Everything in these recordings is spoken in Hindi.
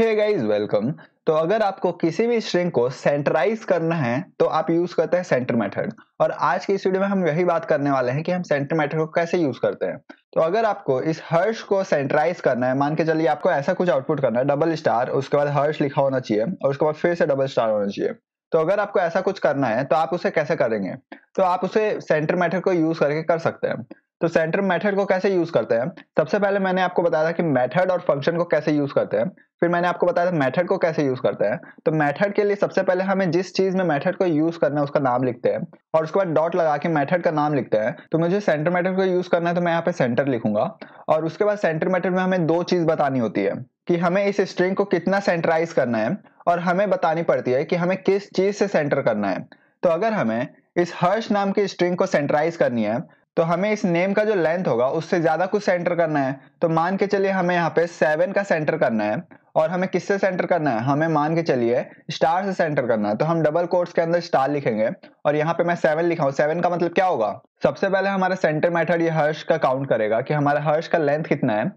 हे गाइस वेलकम तो अगर आपको किसी भी स्ट्रिंग को सेंटराइज करना है तो आप यूज करते हैं सेंटर मेथड और आज के इस वीडियो में हम यही बात करने वाले हैं कि हम सेंटर मेथड को कैसे यूज करते हैं तो अगर आपको इस हर्ष को सेंटराइज करना है मान के चलिए आपको ऐसा कुछ आउटपुट करना है डबल स्टार उसके बाद हर्ष लिखा होना चाहिए और उसके बाद फिर से डबल स्टार होना चाहिए तो अगर आपको ऐसा कुछ करना है तो आप उसे कैसे करेंगे तो आप उसे सेंटर मेथड को यूज करके कर सकते हैं तो सेंटर मेथड को कैसे यूज करते हैं सबसे पहले मैंने आपको बताया था कि मेथड और फंक्शन को कैसे यूज करते हैं फिर मैंने आपको बताया था मेथड को कैसे यूज करते हैं तो मेथड के लिए सबसे पहले हमें जिस चीज में मेथड को यूज करना है उसका नाम लिखते हैं और उसके बाद डॉट लगा के मेथड का नाम लिखते हैं तो मुझे सेंटर मेथड को यूज करना है तो मैं यहाँ पे सेंटर लिखूंगा और उसके बाद सेंटर मेथड में हमें दो चीज बतानी होती है कि हमें इस स्ट्रिंग को कितना सेंटराइज करना है और हमें बतानी पड़ती है कि हमें किस चीज से सेंटर करना है तो अगर हमें इस हर्ष नाम की स्ट्रिंग को सेंटराइज करनी है तो हमें इस नेम का जो लेंथ होगा उससे ज़्यादा कुछ सेंटर करना है तो मान के चलिए हमें यहाँ पे सेवन का सेंटर करना है और हमें किससे सेंटर करना है हमें मान के चलिए स्टार से सेंटर करना है तो हम डबल कोर्ट्स के अंदर स्टार लिखेंगे और यहाँ पे मैं सेवन लिखा हूँ सेवन का मतलब क्या होगा सबसे पहले हमारा सेंटर मेथड ये हर्ष का काउंट करेगा कि हमारा हर्ष का लेंथ कितना है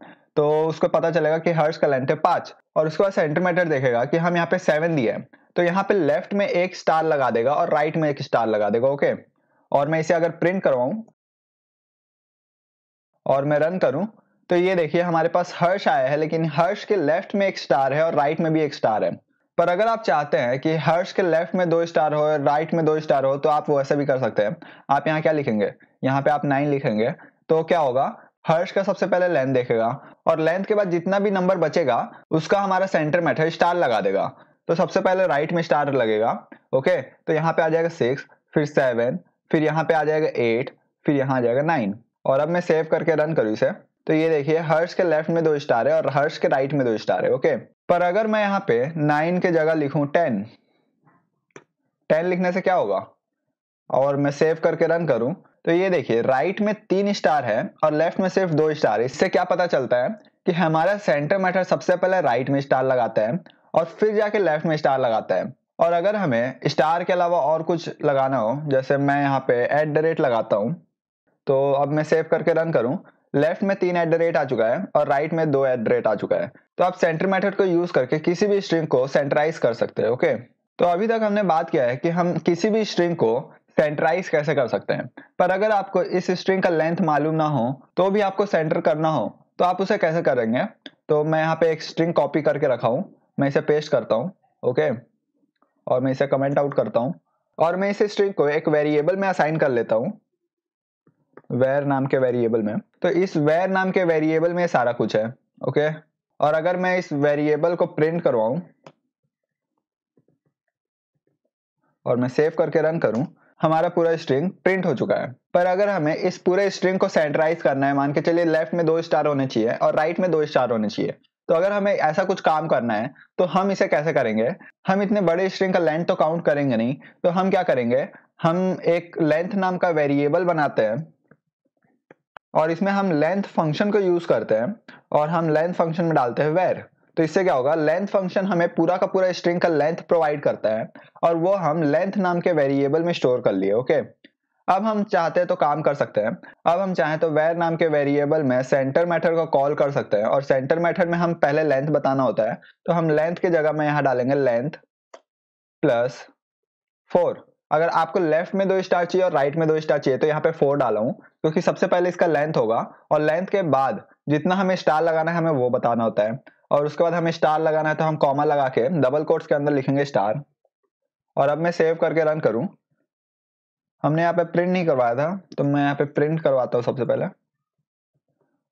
तो उसको पता चलेगा कि हर्ष का लेंथ है पांच और उसके बाद सेंटर मेथड देखेगा कि हम यहाँ पे सेवन दिए तो यहाँ पे लेफ्ट में एक स्टार लगा देगा और राइट में एक स्टार लगा देगा ओके और मैं इसे अगर प्रिंट करवाऊँ और मैं रन करूं तो ये देखिए हमारे पास हर्ष आया है लेकिन हर्ष के लेफ्ट में एक स्टार है और राइट में भी एक स्टार है पर अगर आप चाहते हैं कि हर्ष के लेफ्ट में दो स्टार हो और राइट में दो स्टार हो तो आप वो ऐसे भी कर सकते हैं आप यहाँ क्या लिखेंगे यहाँ पे आप नाइन लिखेंगे तो क्या होगा हर्ष का सबसे पहले लेंथ देखेगा और लेंथ के बाद जितना भी नंबर बचेगा उसका हमारा सेंटर में है स्टार लगा देगा तो सबसे पहले राइट में स्टार लगेगा ओके तो यहाँ पे आ जाएगा सिक्स फिर सेवन फिर यहाँ पे आ जाएगा एट फिर यहाँ आ जाएगा नाइन और अब मैं सेव करके रन करूँ इसे तो ये देखिए हर्ष के लेफ्ट में दो स्टार है और हर्ष के राइट में दो स्टार है ओके पर अगर मैं यहाँ पे नाइन के जगह लिखू टेन टेन लिखने से क्या होगा और मैं सेव करके रन करूं तो ये देखिए राइट में तीन स्टार है और लेफ्ट में सिर्फ दो स्टार है इससे क्या पता चलता है कि हमारा सेंटर मैटर सबसे पहले राइट में स्टार लगाता है और फिर जाके लेफ्ट में स्टार लगाता है और अगर हमें स्टार के अलावा और कुछ लगाना हो जैसे मैं यहाँ पे एट द रेट लगाता हूँ तो अब मैं सेव करके रन करूँ लेफ्ट में तीन एट द रेट आ चुका है और राइट में दो एट द रेट आ चुका है तो आप सेंटर मेथड को यूज करके किसी भी स्ट्रिंग को सेंटराइज कर सकते हैं ओके तो अभी तक हमने बात किया है कि हम किसी भी स्ट्रिंग को सेंटराइज कैसे कर सकते हैं पर अगर आपको इस स्ट्रिंग का लेंथ मालूम ना हो तो भी आपको सेंटर करना हो तो आप उसे कैसे करेंगे तो मैं यहाँ पे एक स्ट्रिंग कॉपी करके रखा हूँ मैं इसे पेस्ट करता हूँ ओके और मैं इसे कमेंट आउट करता हूँ और मैं इस स्ट्रिंग को एक वेरिएबल में असाइन कर लेता हूँ वेर नाम के वेरिएबल में तो इस वेर नाम के वेरिएबल में सारा कुछ है ओके और अगर मैं इस वेरिएबल को प्रिंट करवाऊ और मैं सेव करके रन करूं हमारा पूरा स्ट्रिंग प्रिंट हो चुका है पर अगर हमें इस पूरे स्ट्रिंग को सेंट्राइज करना है मान के चलिए लेफ्ट में दो स्टार होने चाहिए और राइट में दो स्टार होने चाहिए तो अगर हमें ऐसा कुछ काम करना है तो हम इसे कैसे करेंगे हम इतने बड़े स्ट्रिंग का लेंथ तो काउंट करेंगे नहीं तो हम क्या करेंगे हम एक लेंथ नाम का वेरिएबल बनाते हैं और इसमें हम लेंथ फंक्शन को यूज करते हैं और हम लेंथ फंक्शन में डालते हैं वेर तो इससे क्या होगा लेंथ फंक्शन हमें पूरा का पूरा स्ट्रिंग का लेंथ प्रोवाइड करता है और वो हम लेंथ नाम के वेरिएबल में स्टोर कर लिए ओके अब हम चाहते हैं तो काम कर सकते हैं अब हम चाहें तो वेर नाम के वेरिएबल में सेंटर मेथड को कॉल कर सकते हैं और सेंटर मेथड में हम पहले लेंथ बताना होता है तो हम लेंथ की जगह में यहाँ डालेंगे लेंथ प्लस फोर अगर आपको लेफ्ट में दो स्टार चाहिए और राइट में दो स्टार चाहिए तो यहाँ पे फोर डाला हूँ क्योंकि सबसे पहले इसका लेंथ होगा और लेंथ के बाद जितना हमें स्टार लगाना है हमें वो बताना होता है और उसके बाद हमें स्टार लगाना है तो हम कॉमा लगा के डबल कोर्ट्स के अंदर लिखेंगे स्टार और अब मैं सेव करके रन करूँ हमने यहाँ पे प्रिंट नहीं करवाया था तो मैं यहाँ पे प्रिंट करवाता हूँ सबसे पहले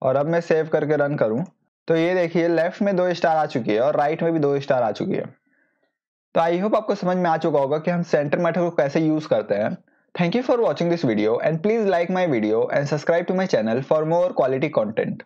और अब मैं सेव करके रन करूँ तो ये देखिए लेफ्ट में दो स्टार आ चुकी है और राइट में भी दो स्टार आ चुकी है तो आई होप आपको समझ में आ चुका होगा कि हम सेंटर मैटर को कैसे यूज करते हैं thank you for watching this video and please like my video and subscribe to my channel for more quality content